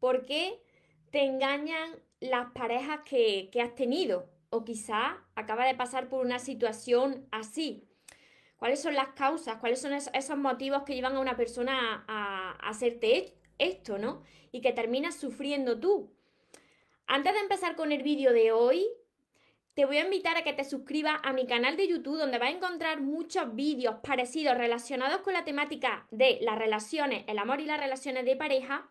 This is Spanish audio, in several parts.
¿Por qué te engañan las parejas que, has tenido? O quizá acaba de pasar por una situación así. ¿Cuáles son las causas? ¿Cuáles son esos, motivos que llevan a una persona a, hacerte e-, esto, no? Y que terminas sufriendo tú. Antes de empezar con el vídeo de hoy, te voy a invitar a que te suscribas a mi canal de YouTube donde vas a encontrar muchos vídeos parecidos relacionados con la temática de las relaciones, el amor y las relaciones de pareja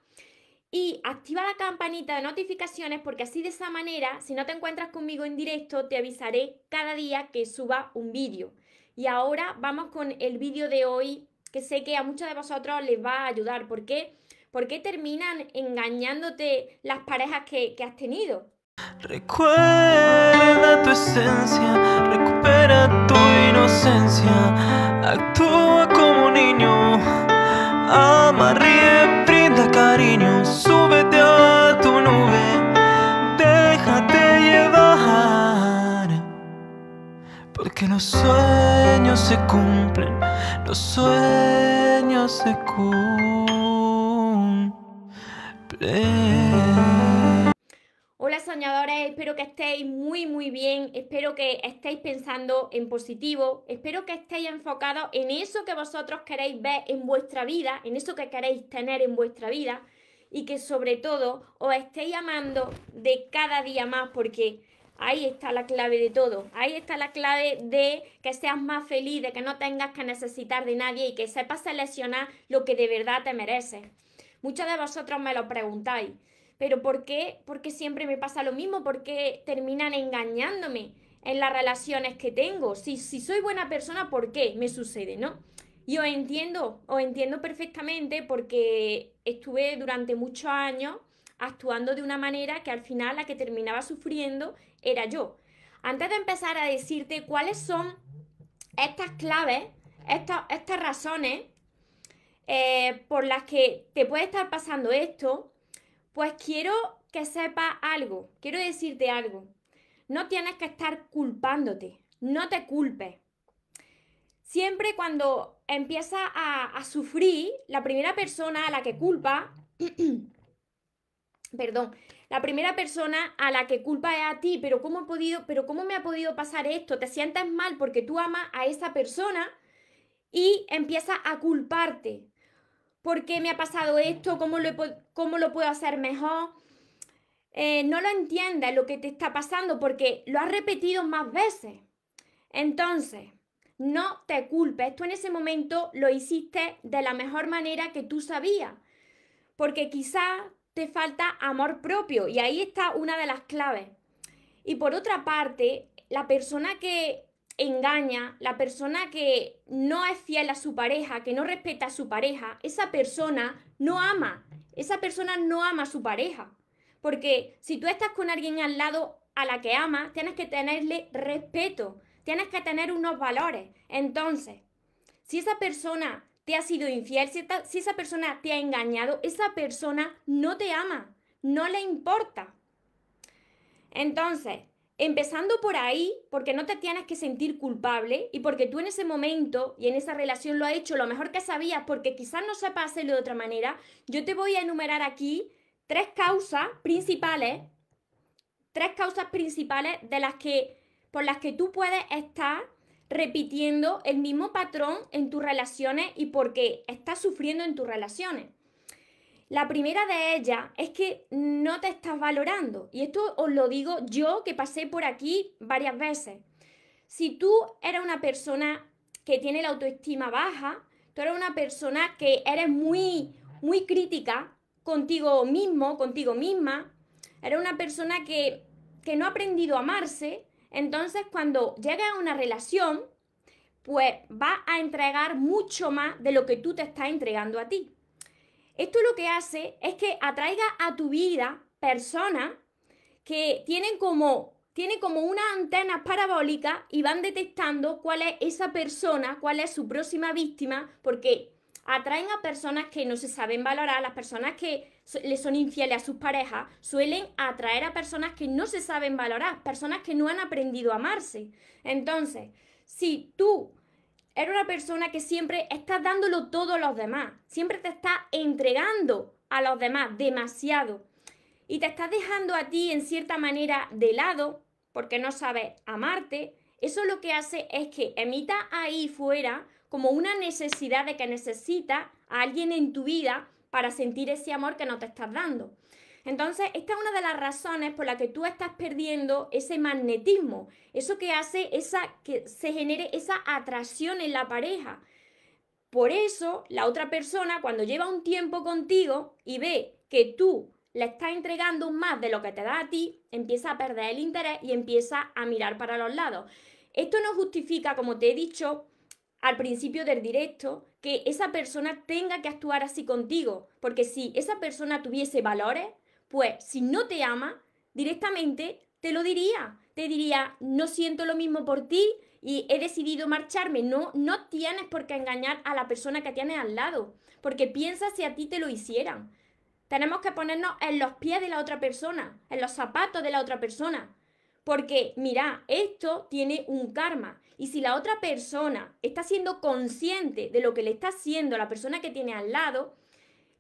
y activa la campanita de notificaciones porque así de esa manera, si no te encuentras conmigo en directo, te avisaré cada día que suba un vídeo. Y ahora vamos con el vídeo de hoy que sé que a muchos de vosotros les va a ayudar. ¿Por qué? terminan engañándote las parejas que, que has tenido? Recuerda tu esencia, recupera tu inocencia, actúa. los sueños se cumplen, los sueños se cumplen. Hola soñadores, espero que estéis muy muy bien, espero que estéis pensando en positivo, espero que estéis enfocados en eso que vosotros queréis ver en vuestra vida, en eso que queréis tener en vuestra vida y que sobre todo os estéis amando de cada día más porque Ahí está la clave de todo. Ahí está la clave de que seas más feliz, de que no tengas que necesitar de nadie y que sepas seleccionar lo que de verdad te mereces. Muchos de vosotros me lo preguntáis, pero ¿por qué? ¿Por qué siempre me pasa lo mismo? ¿Por qué terminan engañándome en las relaciones que tengo? Si, si soy buena persona, ¿por qué me sucede, no? Y entiendo, os entiendo perfectamente porque estuve durante muchos años actuando de una manera que al final la que terminaba sufriendo era yo. Antes de empezar a decirte cuáles son estas claves, estas, estas razones eh, por las que te puede estar pasando esto, pues quiero que sepas algo, quiero decirte algo. No tienes que estar culpándote, no te culpes. Siempre cuando empiezas a, a sufrir, la primera persona a la que culpa, perdón, la primera persona a la que culpa es a ti, pero ¿cómo, podido, pero me ha podido pasar esto? Te sientes mal porque tú amas a esa persona y empiezas a culparte. ¿Por qué me ha pasado esto? ¿Cómo lo, cómo lo puedo hacer mejor? Eh, no lo entiendes lo que te está pasando porque lo has repetido más veces. Entonces, no te culpes. Tú en ese momento lo hiciste de la mejor manera que tú sabías. Porque quizás te falta amor propio y ahí está una de las claves. Y por otra parte, la persona que engaña, la persona que no es fiel a su pareja, que no respeta a su pareja, esa persona no ama, esa persona no ama a su pareja. Porque si tú estás con alguien al lado a la que amas, tienes que tenerle respeto, tienes que tener unos valores. Entonces, si esa persona te ha sido infiel, si, esa persona te ha engañado, esa persona no te ama, no le importa. Entonces, empezando por ahí, porque no te tienes que sentir culpable y porque tú en ese momento y en esa relación lo has hecho lo mejor que sabías, porque quizás no sepas hacerlo de otra manera, yo te voy a enumerar aquí tres causas principales, tres causas principales de las que por las que tú puedes estar repitiendo el mismo patrón en tus relaciones y porque estás sufriendo en tus relaciones. La primera de ellas es que no te estás valorando. Y esto os lo digo yo que pasé por aquí varias veces. Si tú eras una persona que tiene la autoestima baja, tú eras una persona que eres muy, muy crítica contigo mismo, contigo misma, eres una persona que, que no ha aprendido a amarse, entonces, cuando llegas a una relación, pues va a entregar mucho más de lo que tú te estás entregando a ti. Esto lo que hace es que atraiga a tu vida personas que tienen como, como unas antenas parabólicas y van detectando cuál es esa persona, cuál es su próxima víctima, porque atraen a personas que no se saben valorar, las personas que le son infieles a sus parejas, suelen atraer a personas que no se saben valorar, personas que no han aprendido a amarse. Entonces, si tú eres una persona que siempre estás dándolo todo a los demás, siempre te estás entregando a los demás demasiado y te estás dejando a ti en cierta manera de lado porque no sabes amarte, eso lo que hace es que emita ahí fuera como una necesidad de que necesitas a alguien en tu vida para sentir ese amor que no te estás dando. Entonces, esta es una de las razones por la que tú estás perdiendo ese magnetismo, eso que hace esa, que se genere esa atracción en la pareja. Por eso, la otra persona, cuando lleva un tiempo contigo y ve que tú le estás entregando más de lo que te da a ti, empieza a perder el interés y empieza a mirar para los lados. Esto no justifica, como te he dicho al principio del directo, que esa persona tenga que actuar así contigo, porque si esa persona tuviese valores, pues si no te ama, directamente te lo diría. Te diría, no siento lo mismo por ti y he decidido marcharme. No, no tienes por qué engañar a la persona que tienes al lado, porque piensa si a ti te lo hicieran. Tenemos que ponernos en los pies de la otra persona, en los zapatos de la otra persona. Porque, mira, esto tiene un karma. Y si la otra persona está siendo consciente de lo que le está haciendo la persona que tiene al lado,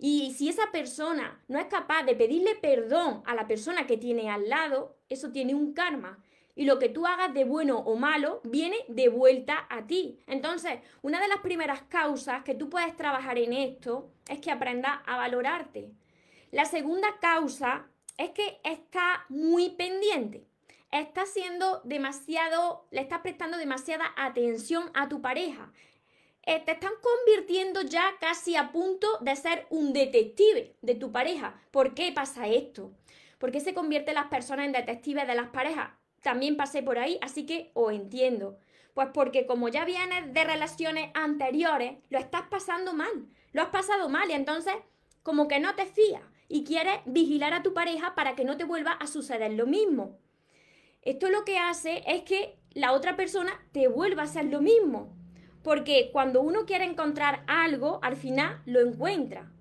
y si esa persona no es capaz de pedirle perdón a la persona que tiene al lado, eso tiene un karma. Y lo que tú hagas de bueno o malo viene de vuelta a ti. Entonces, una de las primeras causas que tú puedes trabajar en esto es que aprendas a valorarte. La segunda causa es que está muy pendiente. está siendo demasiado, le estás prestando demasiada atención a tu pareja. Eh, te están convirtiendo ya casi a punto de ser un detective de tu pareja. ¿Por qué pasa esto? ¿Por qué se convierte las personas en detectives de las parejas? También pasé por ahí, así que os entiendo. Pues porque como ya vienes de relaciones anteriores, lo estás pasando mal, lo has pasado mal y entonces como que no te fías y quieres vigilar a tu pareja para que no te vuelva a suceder lo mismo. Esto lo que hace es que la otra persona te vuelva a hacer lo mismo. Porque cuando uno quiere encontrar algo, al final lo encuentra.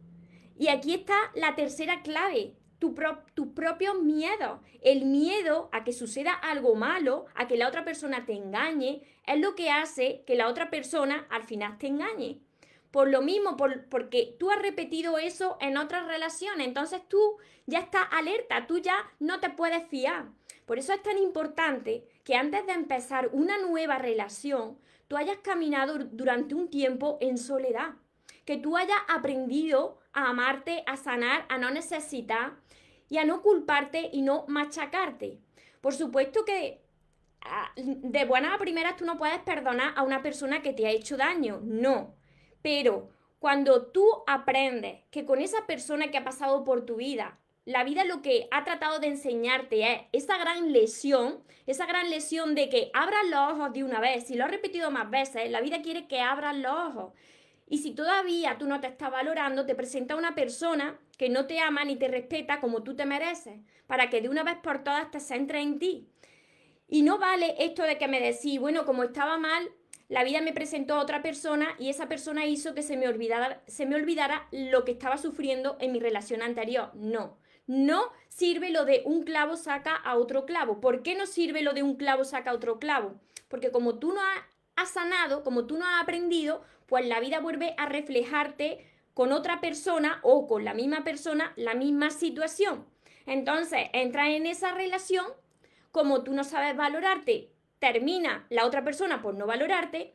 Y aquí está la tercera clave, tus tu propios miedos. El miedo a que suceda algo malo, a que la otra persona te engañe, es lo que hace que la otra persona al final te engañe. Por lo mismo, porque tú has repetido eso en otras relaciones, entonces tú ya estás alerta, tú ya no te puedes fiar. Por eso es tan importante que antes de empezar una nueva relación, tú hayas caminado durante un tiempo en soledad, que tú hayas aprendido a amarte, a sanar, a no necesitar y a no culparte y no machacarte. Por supuesto que ah, de buenas a primeras tú no puedes perdonar a una persona que te ha hecho daño, no. Pero cuando tú aprendes que con esa persona que ha pasado por tu vida la vida lo que ha tratado de enseñarte es eh, esa gran lesión, esa gran lesión de que abras los ojos de una vez, si lo has repetido más veces, la vida quiere que abras los ojos. Y si todavía tú no te estás valorando, te presenta una persona que no te ama ni te respeta como tú te mereces, para que de una vez por todas te centre en ti. Y no vale esto de que me decís, bueno, como estaba mal, la vida me presentó a otra persona y esa persona hizo que se me olvidara, se me olvidara lo que estaba sufriendo en mi relación anterior. No no sirve lo de un clavo saca a otro clavo. ¿Por qué no sirve lo de un clavo saca a otro clavo? Porque como tú no has sanado, como tú no has aprendido, pues la vida vuelve a reflejarte con otra persona o con la misma persona la misma situación. Entonces, entra en esa relación, como tú no sabes valorarte, termina la otra persona por no valorarte,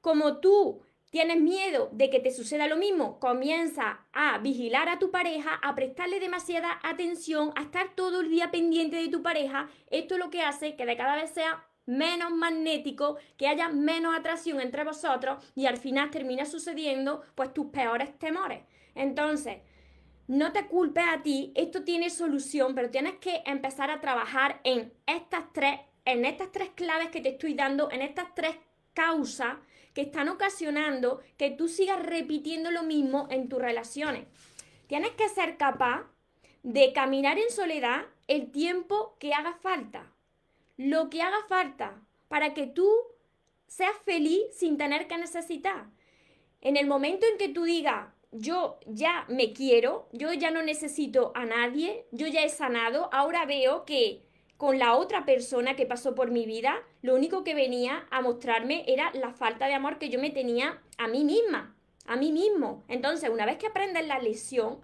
como tú ¿Tienes miedo de que te suceda lo mismo? Comienza a vigilar a tu pareja, a prestarle demasiada atención, a estar todo el día pendiente de tu pareja. Esto es lo que hace que de cada vez sea menos magnético, que haya menos atracción entre vosotros y al final termina sucediendo pues tus peores temores. Entonces, no te culpes a ti, esto tiene solución, pero tienes que empezar a trabajar en estas tres, en estas tres claves que te estoy dando, en estas tres causas que están ocasionando que tú sigas repitiendo lo mismo en tus relaciones. Tienes que ser capaz de caminar en soledad el tiempo que haga falta, lo que haga falta, para que tú seas feliz sin tener que necesitar. En el momento en que tú digas, yo ya me quiero, yo ya no necesito a nadie, yo ya he sanado, ahora veo que con la otra persona que pasó por mi vida, lo único que venía a mostrarme era la falta de amor que yo me tenía a mí misma, a mí mismo. Entonces, una vez que aprendes la lección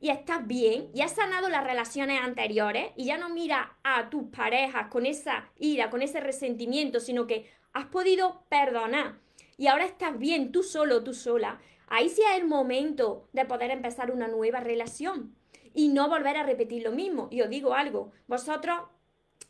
y estás bien y has sanado las relaciones anteriores y ya no miras a tus parejas con esa ira, con ese resentimiento, sino que has podido perdonar y ahora estás bien tú solo, tú sola, ahí sí es el momento de poder empezar una nueva relación y no volver a repetir lo mismo. Y os digo algo, vosotros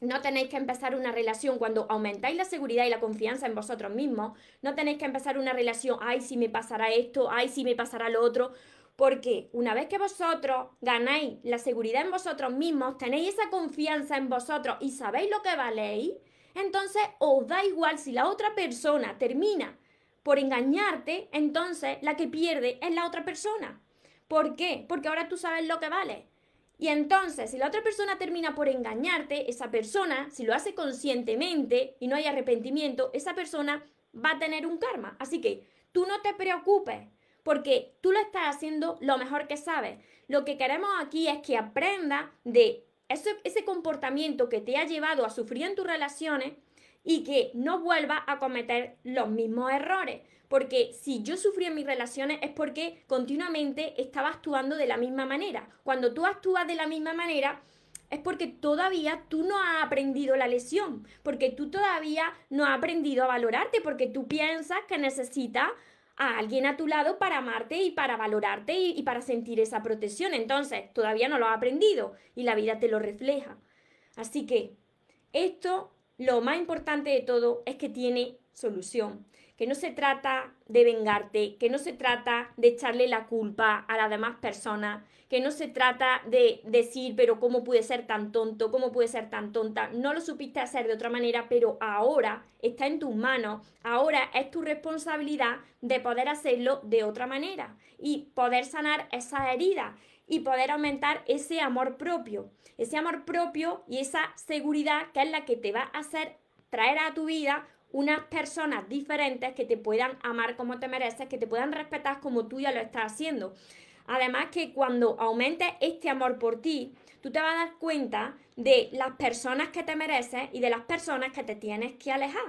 no tenéis que empezar una relación cuando aumentáis la seguridad y la confianza en vosotros mismos. No tenéis que empezar una relación, ay, si me pasará esto, ay, si me pasará lo otro. Porque una vez que vosotros ganáis la seguridad en vosotros mismos, tenéis esa confianza en vosotros y sabéis lo que valéis, entonces os da igual si la otra persona termina por engañarte, entonces la que pierde es la otra persona. ¿Por qué? Porque ahora tú sabes lo que vale. Y entonces, si la otra persona termina por engañarte, esa persona, si lo hace conscientemente y no hay arrepentimiento, esa persona va a tener un karma. Así que tú no te preocupes, porque tú lo estás haciendo lo mejor que sabes. Lo que queremos aquí es que aprenda de ese, ese comportamiento que te ha llevado a sufrir en tus relaciones y que no vuelva a cometer los mismos errores. Porque si yo sufrí en mis relaciones es porque continuamente estaba actuando de la misma manera. Cuando tú actúas de la misma manera es porque todavía tú no has aprendido la lesión, porque tú todavía no has aprendido a valorarte, porque tú piensas que necesitas a alguien a tu lado para amarte y para valorarte y, y, para sentir esa protección. Entonces, todavía no lo has aprendido y la vida te lo refleja. Así que esto, lo más importante de todo, es que tiene solución que no se trata de vengarte, que no se trata de echarle la culpa a las demás personas, que no se trata de decir, pero ¿cómo pude ser tan tonto? ¿Cómo pude ser tan tonta? No lo supiste hacer de otra manera, pero ahora está en tus manos, ahora es tu responsabilidad de poder hacerlo de otra manera y poder sanar esas heridas y poder aumentar ese amor propio, ese amor propio y esa seguridad que es la que te va a hacer traer a tu vida unas personas diferentes que te puedan amar como te mereces, que te puedan respetar como tú ya lo estás haciendo. Además que cuando aumentes este amor por ti, tú te vas a dar cuenta de las personas que te mereces y de las personas que te tienes que alejar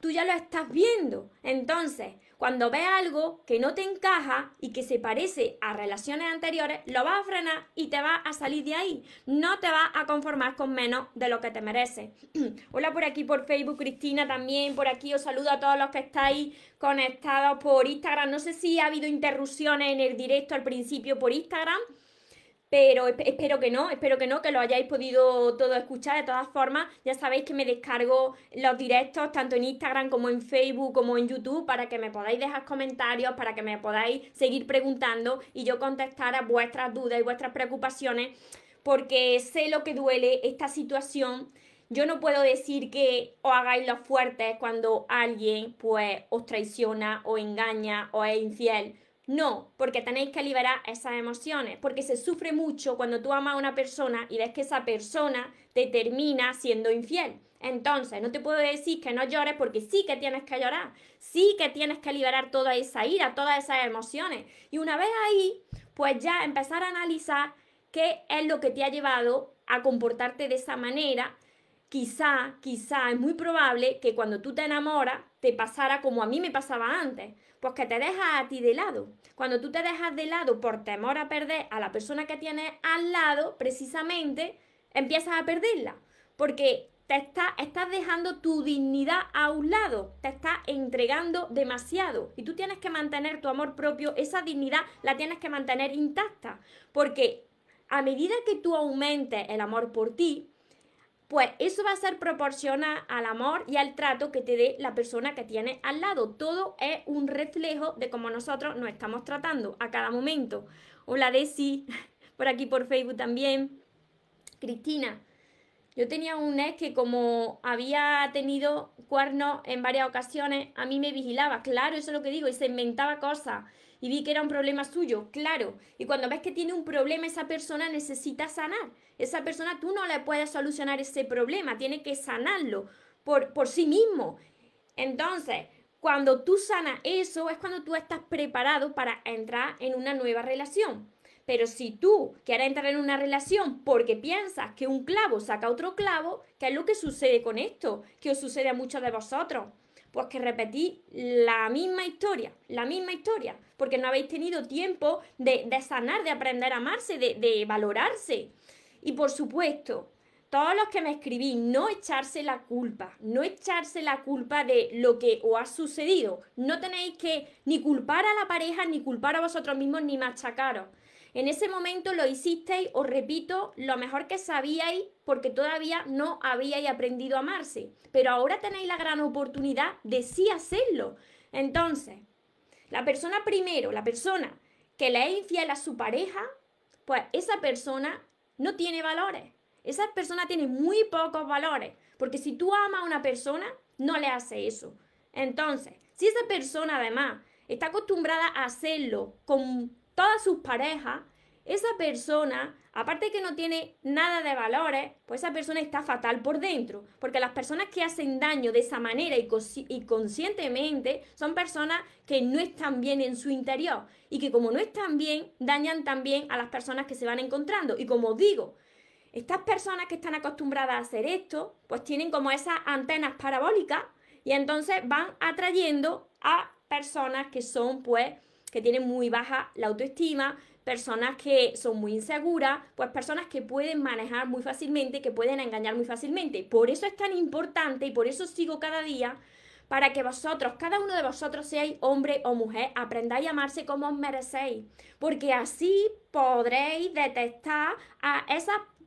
tú ya lo estás viendo. Entonces, cuando ves algo que no te encaja y que se parece a relaciones anteriores, lo vas a frenar y te vas a salir de ahí. No te vas a conformar con menos de lo que te mereces. Hola por aquí por Facebook, Cristina también, por aquí os saludo a todos los que estáis conectados por Instagram. No sé si ha habido interrupciones en el directo al principio por Instagram pero espero que no, espero que no, que lo hayáis podido todo escuchar. De todas formas, ya sabéis que me descargo los directos tanto en Instagram como en Facebook como en YouTube para que me podáis dejar comentarios, para que me podáis seguir preguntando y yo contestar a vuestras dudas y vuestras preocupaciones, porque sé lo que duele esta situación. Yo no puedo decir que os hagáis los fuertes cuando alguien pues os traiciona, o engaña, o es infiel no, porque tenéis que liberar esas emociones, porque se sufre mucho cuando tú amas a una persona y ves que esa persona te termina siendo infiel. Entonces, no te puedo decir que no llores porque sí que tienes que llorar, sí que tienes que liberar toda esa ira, todas esas emociones. Y una vez ahí, pues ya empezar a analizar qué es lo que te ha llevado a comportarte de esa manera. Quizá, quizá es muy probable que cuando tú te enamoras te pasara como a mí me pasaba antes pues que te dejas a ti de lado. Cuando tú te dejas de lado por temor a perder a la persona que tienes al lado, precisamente, empiezas a perderla. Porque te está, estás dejando tu dignidad a un lado, te estás entregando demasiado. Y tú tienes que mantener tu amor propio, esa dignidad la tienes que mantener intacta. Porque a medida que tú aumentes el amor por ti, pues eso va a ser proporcional al amor y al trato que te dé la persona que tienes al lado. Todo es un reflejo de cómo nosotros nos estamos tratando a cada momento. Hola Desi, por aquí por Facebook también. Cristina, yo tenía un ex que como había tenido cuernos en varias ocasiones, a mí me vigilaba, claro, eso es lo que digo, y se inventaba cosas y vi que era un problema suyo, claro. Y cuando ves que tiene un problema, esa persona necesita sanar. Esa persona tú no le puedes solucionar ese problema, tiene que sanarlo por, por sí mismo. Entonces, cuando tú sanas eso, es cuando tú estás preparado para entrar en una nueva relación. Pero si tú quieres entrar en una relación porque piensas que un clavo saca otro clavo, ¿qué es lo que sucede con esto? Que os sucede a muchos de vosotros. Pues que repetís la misma historia, la misma historia, porque no habéis tenido tiempo de, sanar, de aprender a amarse, de, valorarse. Y por supuesto, todos los que me escribí, no echarse la culpa, no echarse la culpa de lo que os ha sucedido. No tenéis que ni culpar a la pareja, ni culpar a vosotros mismos, ni machacaros. En ese momento lo hicisteis, os repito, lo mejor que sabíais porque todavía no habíais aprendido a amarse, pero ahora tenéis la gran oportunidad de sí hacerlo. Entonces, la persona primero, la persona que le es infiel a su pareja, pues esa persona no tiene valores. Esa persona tiene muy pocos valores, porque si tú amas a una persona, no le hace eso. Entonces, si esa persona además está acostumbrada a hacerlo con todas sus parejas, esa persona, aparte que no tiene nada de valores, pues esa persona está fatal por dentro. Porque las personas que hacen daño de esa manera y, y, conscientemente son personas que no están bien en su interior. Y que como no están bien, dañan también a las personas que se van encontrando. Y como digo, estas personas que están acostumbradas a hacer esto, pues tienen como esas antenas parabólicas y entonces van atrayendo a personas que son pues que tienen muy baja la autoestima, personas que son muy inseguras, pues personas que pueden manejar muy fácilmente, que pueden engañar muy fácilmente. Por eso es tan importante y por eso sigo cada día para que vosotros, cada uno de vosotros, seáis hombre o mujer, aprendáis a amarse como os merecéis, porque así podréis detectar a,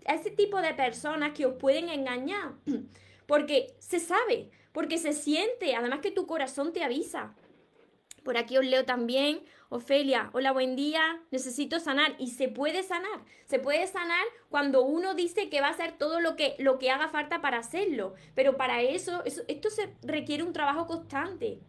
ese tipo de personas que os pueden engañar, porque se sabe, porque se siente, además que tu corazón te avisa. Por aquí os leo también, Ofelia, hola, buen día, necesito sanar y se puede sanar, se puede sanar cuando uno dice que va a hacer todo lo que, lo que haga falta para hacerlo, pero para eso, esto se requiere un trabajo constante.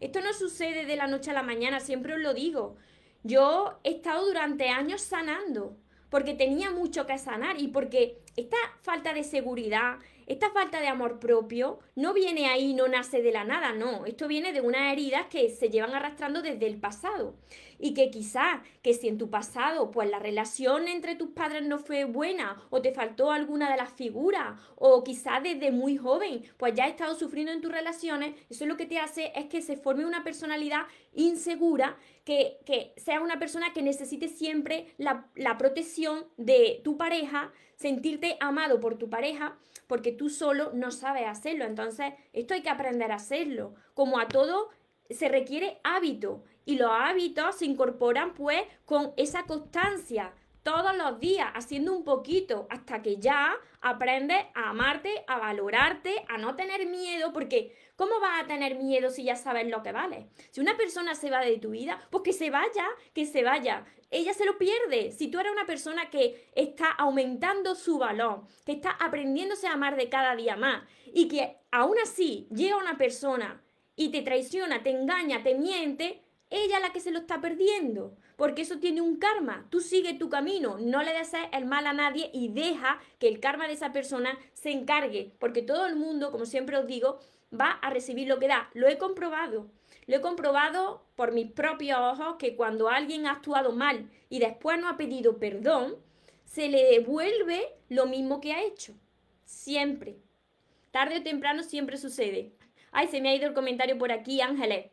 Esto no sucede de la noche a la mañana, siempre os lo digo. Yo he estado durante años sanando porque tenía mucho que sanar y porque esta falta de seguridad, esta falta de amor propio no viene ahí, no nace de la nada, no. Esto viene de unas heridas que se llevan arrastrando desde el pasado y que quizás que si en tu pasado pues la relación entre tus padres no fue buena o te faltó alguna de las figuras o quizás desde muy joven pues ya has estado sufriendo en tus relaciones, eso lo que te hace es que se forme una personalidad insegura, que, que sea una persona que necesite siempre la, la protección de tu pareja, sentirte amado por tu pareja, porque tú solo no sabes hacerlo. Entonces, esto hay que aprender a hacerlo. Como a todo, se requiere hábito y los hábitos se incorporan pues con esa constancia todos los días haciendo un poquito hasta que ya aprendes a amarte, a valorarte, a no tener miedo, porque ¿cómo vas a tener miedo si ya sabes lo que vale? Si una persona se va de tu vida, pues que se vaya, que se vaya. Ella se lo pierde. Si tú eres una persona que está aumentando su valor, que está aprendiéndose a amar de cada día más y que aún así llega una persona y te traiciona, te engaña, te miente, ella la que se lo está perdiendo, porque eso tiene un karma. Tú sigue tu camino, no le des el mal a nadie y deja que el karma de esa persona se encargue, porque todo el mundo, como siempre os digo, va a recibir lo que da. Lo he comprobado. Lo he comprobado por mis propios ojos que cuando alguien ha actuado mal y después no ha pedido perdón, se le devuelve lo mismo que ha hecho. Siempre. Tarde o temprano siempre sucede. Ay, se me ha ido el comentario por aquí, Ángeles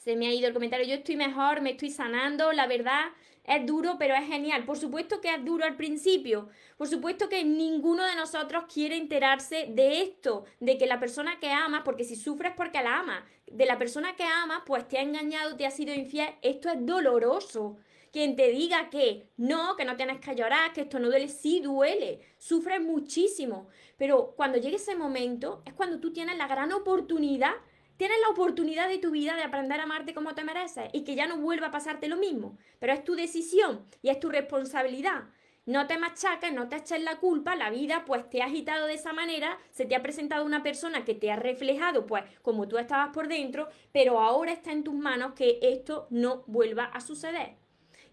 se me ha ido el comentario, yo estoy mejor, me estoy sanando, la verdad es duro, pero es genial. Por supuesto que es duro al principio, por supuesto que ninguno de nosotros quiere enterarse de esto, de que la persona que amas, porque si sufres porque la amas, de la persona que amas, pues te ha engañado, te ha sido infiel, esto es doloroso. Quien te diga que no, que no tienes que llorar, que esto no duele, sí duele, sufres muchísimo, pero cuando llegue ese momento es cuando tú tienes la gran oportunidad tienes la oportunidad de tu vida de aprender a amarte como te mereces y que ya no vuelva a pasarte lo mismo. Pero es tu decisión y es tu responsabilidad. No te machacas, no te eches la culpa, la vida pues te ha agitado de esa manera, se te ha presentado una persona que te ha reflejado pues como tú estabas por dentro, pero ahora está en tus manos que esto no vuelva a suceder.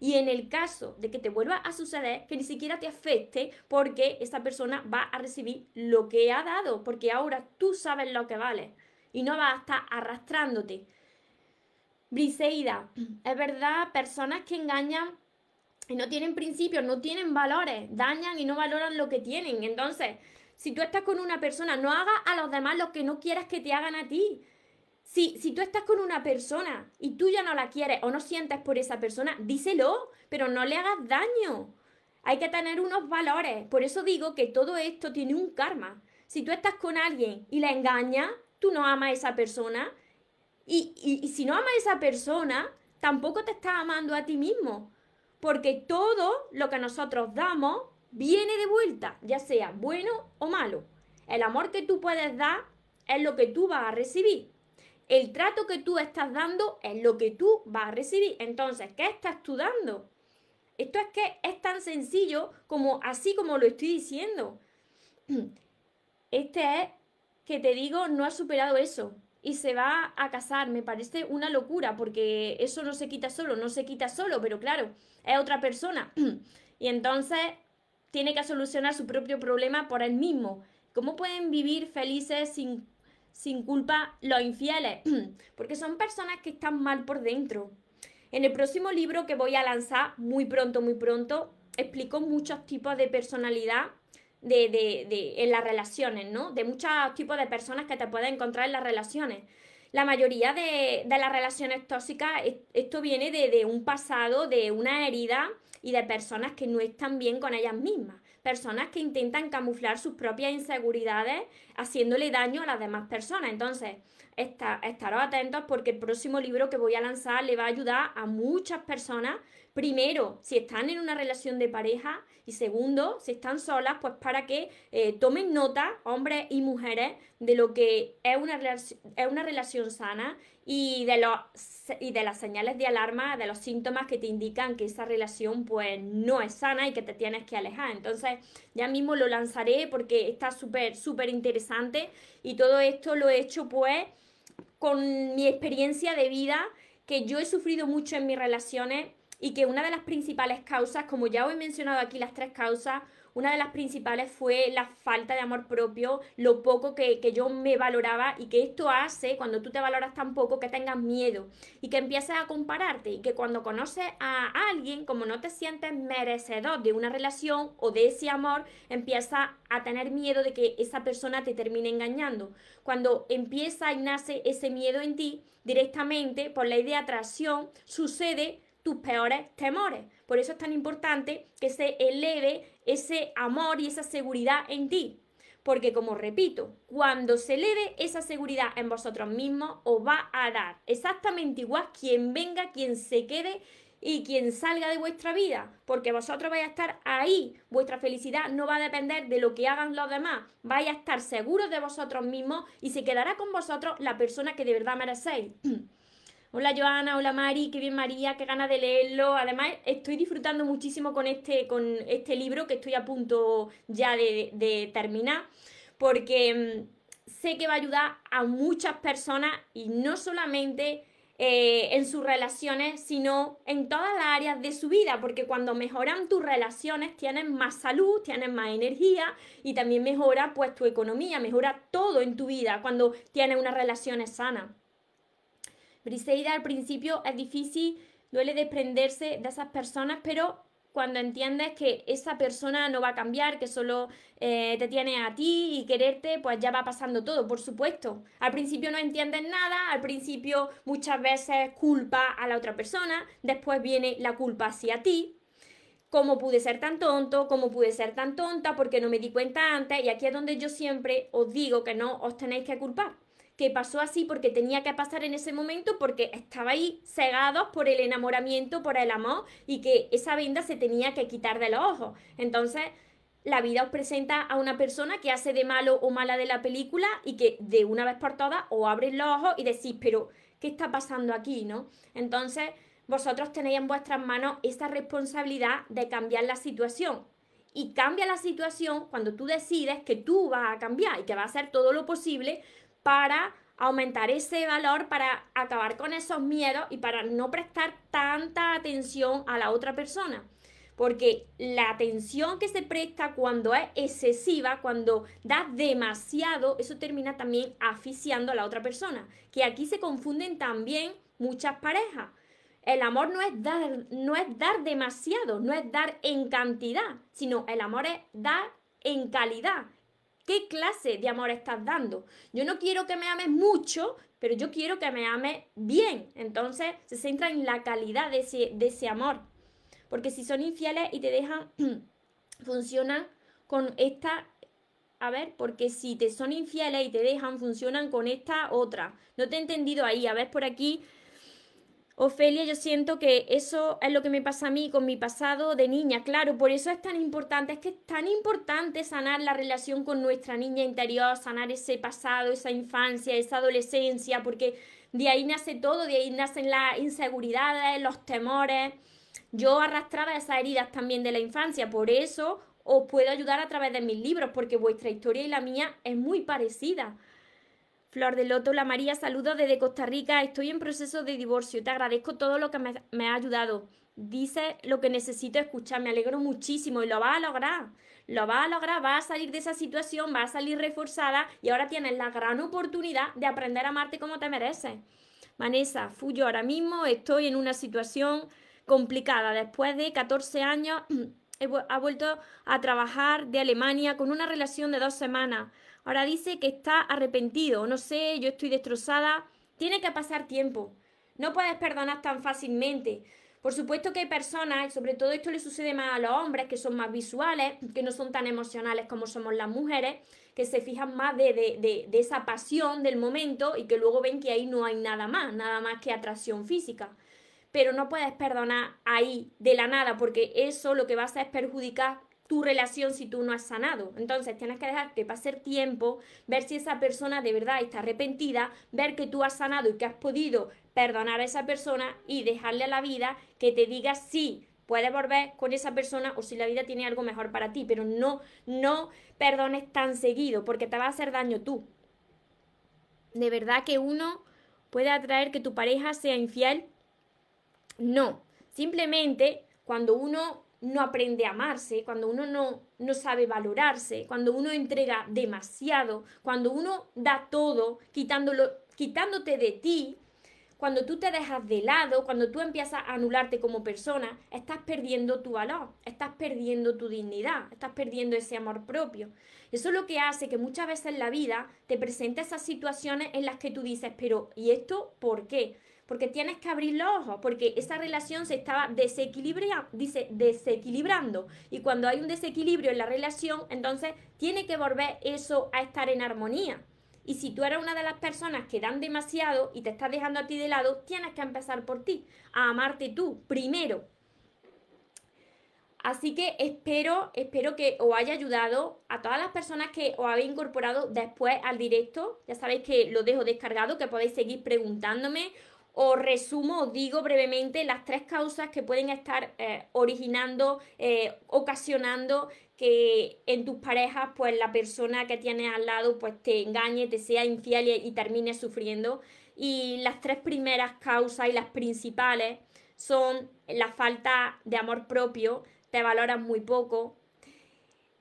Y en el caso de que te vuelva a suceder, que ni siquiera te afecte porque esa persona va a recibir lo que ha dado, porque ahora tú sabes lo que vale y no vas a estar arrastrándote. Briseida, es verdad, personas que engañan y no tienen principios, no tienen valores, dañan y no valoran lo que tienen. Entonces, si tú estás con una persona, no hagas a los demás lo que no quieras que te hagan a ti. Si, si tú estás con una persona y tú ya no la quieres o no sientes por esa persona, díselo, pero no le hagas daño. Hay que tener unos valores. Por eso digo que todo esto tiene un karma. Si tú estás con alguien y la engañas, tú no amas a esa persona. Y, si no amas a esa persona, tampoco te estás amando a ti mismo. Porque todo lo que nosotros damos viene de vuelta, ya sea bueno o malo. El amor que tú puedes dar es lo que tú vas a recibir. El trato que tú estás dando es lo que tú vas a recibir. Entonces, ¿qué estás tú dando? Esto es que es tan sencillo como así como lo estoy diciendo. Este es que te digo no ha superado eso y se va a casar. Me parece una locura porque eso no se quita solo, no se quita solo, pero claro, es otra persona. y entonces tiene que solucionar su propio problema por él mismo. ¿Cómo pueden vivir felices sin, sin culpa los infieles? porque son personas que están mal por dentro. En el próximo libro que voy a lanzar muy pronto, muy pronto, explico muchos tipos de personalidad de, de, de, en las relaciones, ¿no? De muchos tipos de personas que te pueden encontrar en las relaciones. La mayoría de, las relaciones tóxicas, esto viene de, un pasado, de una herida y de personas que no están bien con ellas mismas. Personas que intentan camuflar sus propias inseguridades haciéndole daño a las demás personas. Entonces, estaros atentos porque el próximo libro que voy a lanzar le va a ayudar a muchas personas primero, si están en una relación de pareja y segundo, si están solas, pues para que eh, tomen nota, hombres y mujeres, de lo que es una, es una relación sana y de, y de las señales de alarma, de los síntomas que te indican que esa relación pues no es sana y que te tienes que alejar. Entonces, ya mismo lo lanzaré porque está súper, súper interesante y todo esto lo he hecho pues con mi experiencia de vida que yo he sufrido mucho en mis relaciones y que una de las principales causas, como ya os he mencionado aquí las tres causas, una de las principales fue la falta de amor propio, lo poco que, yo me valoraba y que esto hace, cuando tú te valoras tan poco, que tengas miedo y que empieces a compararte y que cuando conoces a alguien, como no te sientes merecedor de una relación o de ese amor, empiezas a tener miedo de que esa persona te termine engañando. Cuando empieza y nace ese miedo en ti directamente por la idea de atracción, sucede peores temores. Por eso es tan importante que se eleve ese amor y esa seguridad en ti. Porque como repito, cuando se eleve esa seguridad en vosotros mismos, os va a dar exactamente igual quien venga, quien se quede y quien salga de vuestra vida, porque vosotros vais a estar ahí. Vuestra felicidad no va a depender de lo que hagan los demás. Vais a estar seguros de vosotros mismos y se quedará con vosotros la persona que de verdad merecéis. Hola Joana, hola Mari, qué bien María, qué ganas de leerlo. Además, estoy disfrutando muchísimo con este, con este libro que estoy a punto ya de, terminar, porque mm, sé que va a ayudar a muchas personas y no solamente eh, en sus relaciones, sino en todas las áreas de su vida, porque cuando mejoran tus relaciones tienes más salud, tienes más energía y también mejora pues tu economía, mejora todo en tu vida cuando tienes unas relaciones sanas. Briseida al principio es difícil, duele desprenderse de esas personas, pero cuando entiendes que esa persona no va a cambiar, que solo eh, te tiene a ti y quererte, pues ya va pasando todo, por supuesto. Al principio no entiendes nada, al principio muchas veces culpa a la otra persona, después viene la culpa hacia ti. ¿Cómo pude ser tan tonto? ¿Cómo pude ser tan tonta? porque no me di cuenta antes? Y aquí es donde yo siempre os digo que no os tenéis que culpar que pasó así porque tenía que pasar en ese momento, porque estabais cegados por el enamoramiento, por el amor, y que esa venda se tenía que quitar de los ojos. Entonces, la vida os presenta a una persona que hace de malo o mala de la película y que de una vez por todas os abres los ojos y decís, pero, ¿qué está pasando aquí? ¿No? Entonces, vosotros tenéis en vuestras manos esa responsabilidad de cambiar la situación. Y cambia la situación cuando tú decides que tú vas a cambiar y que vas a hacer todo lo posible para aumentar ese valor, para acabar con esos miedos y para no prestar tanta atención a la otra persona. Porque la atención que se presta cuando es excesiva, cuando da demasiado, eso termina también asfixiando a la otra persona. Que aquí se confunden también muchas parejas. El amor no es dar, no es dar demasiado, no es dar en cantidad, sino el amor es dar en calidad. ¿Qué clase de amor estás dando? Yo no quiero que me ames mucho, pero yo quiero que me ames bien. Entonces se centra en la calidad de ese, amor. Porque si son infieles y te dejan, funcionan con esta a ver, porque si te son infieles y te dejan, funcionan con esta otra. No te he entendido ahí. A ver, por aquí Ofelia, yo siento que eso es lo que me pasa a mí con mi pasado de niña, claro, por eso es tan importante, es que es tan importante sanar la relación con nuestra niña interior, sanar ese pasado, esa infancia, esa adolescencia, porque de ahí nace todo, de ahí nacen las inseguridades, los temores. Yo arrastraba esas heridas también de la infancia, por eso os puedo ayudar a través de mis libros, porque vuestra historia y la mía es muy parecida. Flor de Loto, la María, saludo desde Costa Rica. Estoy en proceso de divorcio. Te agradezco todo lo que me, ha ayudado. Dice lo que necesito escuchar. Me alegro muchísimo y lo vas a lograr. Lo vas a lograr, vas a salir de esa situación, vas a salir reforzada y ahora tienes la gran oportunidad de aprender a amarte como te mereces. Vanessa, yo ahora mismo, estoy en una situación complicada. Después de 14 años, he, ha vuelto a trabajar de Alemania con una relación de dos semanas. Ahora dice que está arrepentido, no sé, yo estoy destrozada. Tiene que pasar tiempo. No puedes perdonar tan fácilmente. Por supuesto que hay personas, y sobre todo esto le sucede más a los hombres, que son más visuales, que no son tan emocionales como somos las mujeres, que se fijan más de, de, de, esa pasión del momento y que luego ven que ahí no hay nada más, nada más que atracción física. Pero no puedes perdonar ahí de la nada, porque eso lo que vas a hacer es perjudicar tu relación si tú no has sanado. Entonces tienes que dejarte pasar tiempo, ver si esa persona de verdad está arrepentida, ver que tú has sanado y que has podido perdonar a esa persona y dejarle a la vida que te diga sí. Puedes volver con esa persona o si la vida tiene algo mejor para ti, pero no, no perdones tan seguido porque te va a hacer daño tú. ¿De verdad que uno puede atraer que tu pareja sea infiel? No, simplemente cuando uno no aprende a amarse, cuando uno no, sabe valorarse, cuando uno entrega demasiado, cuando uno da todo, quitándote de ti, cuando tú te dejas de lado, cuando tú empiezas a anularte como persona, estás perdiendo tu valor, estás perdiendo tu dignidad, estás perdiendo ese amor propio. Eso es lo que hace que muchas veces en la vida te presentes esas situaciones en las que tú dices, pero ¿y esto por qué? porque tienes que abrir los ojos, porque esa relación se estaba desequilibra, dice, desequilibrando. Y cuando hay un desequilibrio en la relación, entonces tiene que volver eso a estar en armonía. Y si tú eres una de las personas que dan demasiado y te estás dejando a ti de lado, tienes que empezar por ti, a amarte tú primero. Así que espero, espero que os haya ayudado a todas las personas que os habéis incorporado después al directo. Ya sabéis que lo dejo descargado, que podéis seguir preguntándome os resumo, digo brevemente las tres causas que pueden estar eh, originando, eh, ocasionando que en tus parejas, pues la persona que tienes al lado, pues te engañe, te sea infiel y, termine sufriendo. Y las tres primeras causas y las principales son la falta de amor propio, te valoras muy poco,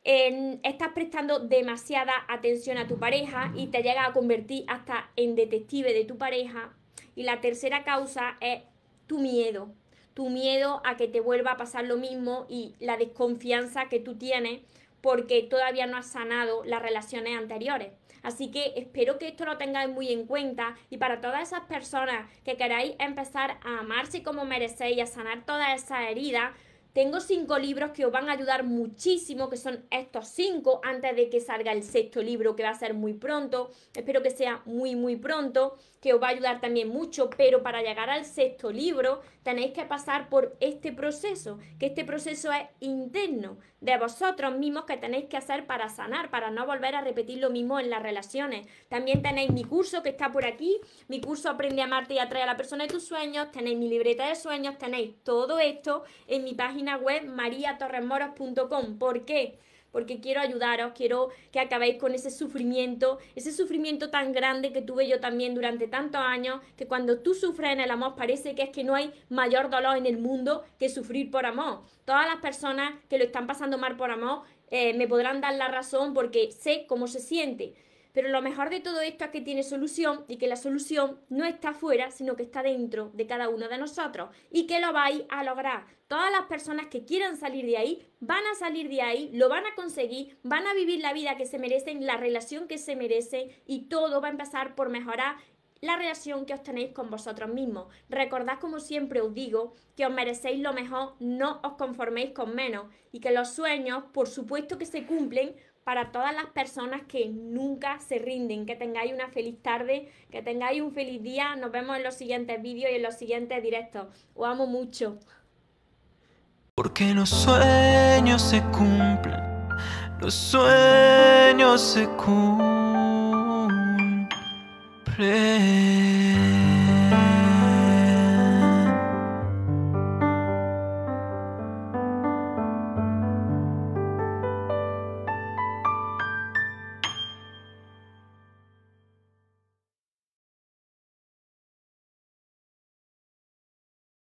estás prestando demasiada atención a tu pareja y te llega a convertir hasta en detective de tu pareja y la tercera causa es tu miedo, tu miedo a que te vuelva a pasar lo mismo y la desconfianza que tú tienes porque todavía no has sanado las relaciones anteriores. Así que espero que esto lo tengáis muy en cuenta y para todas esas personas que queráis empezar a amarse como merecéis y a sanar todas esas heridas, tengo cinco libros que os van a ayudar muchísimo, que son estos cinco, antes de que salga el sexto libro, que va a ser muy pronto. Espero que sea muy, muy pronto, que os va a ayudar también mucho, pero para llegar al sexto libro tenéis que pasar por este proceso, que este proceso es interno de vosotros mismos que tenéis que hacer para sanar, para no volver a repetir lo mismo en las relaciones. También tenéis mi curso que está por aquí, mi curso Aprende a amarte y atrae a la persona de tus sueños, tenéis mi libreta de sueños, tenéis todo esto en mi página web mariatorremoros.com. ¿Por qué? porque quiero ayudaros, ¿oh? quiero que acabéis con ese sufrimiento, ese sufrimiento tan grande que tuve yo también durante tantos años, que cuando tú sufres en el amor parece que es que no hay mayor dolor en el mundo que sufrir por amor. Todas las personas que lo están pasando mal por amor eh, me podrán dar la razón porque sé cómo se siente. Pero lo mejor de todo esto es que tiene solución y que la solución no está afuera, sino que está dentro de cada uno de nosotros y que lo vais a lograr. Todas las personas que quieran salir de ahí van a salir de ahí, lo van a conseguir, van a vivir la vida que se merecen, la relación que se merecen y todo va a empezar por mejorar la relación que os tenéis con vosotros mismos. Recordad, como siempre os digo, que os merecéis lo mejor, no os conforméis con menos y que los sueños, por supuesto que se cumplen, para todas las personas que nunca se rinden. Que tengáis una feliz tarde, que tengáis un feliz día. Nos vemos en los siguientes vídeos y en los siguientes directos. Os amo mucho. Porque los sueños se cumplen, los sueños se cumplen.